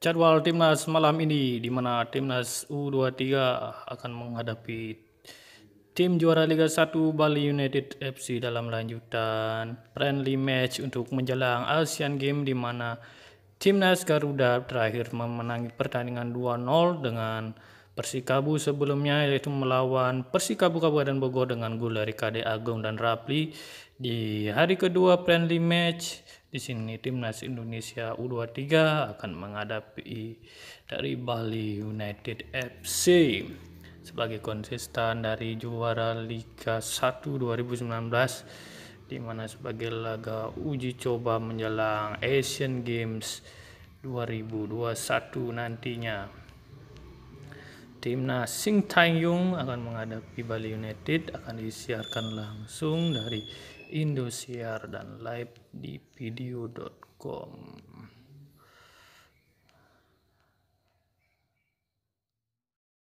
Jadwal timnas malam ini di mana timnas U23 akan menghadapi tim juara Liga 1 Bali United FC dalam lanjutan friendly match untuk menjelang Asian Games di mana timnas Garuda terakhir memenangi pertandingan 2-0 dengan Persikabu sebelumnya yaitu melawan Persikabu Kabupaten Bogor dengan gol dari KD Agung dan Rapli di hari kedua friendly match di sini timnas Indonesia U23 akan menghadapi dari Bali United FC sebagai konsisten dari juara Liga 1 2019 di mana sebagai laga uji coba menjelang Asian Games 2021 nantinya. Timnas Sing Taeyong akan menghadapi Bali United akan disiarkan langsung dari Indosiar dan live di video.com.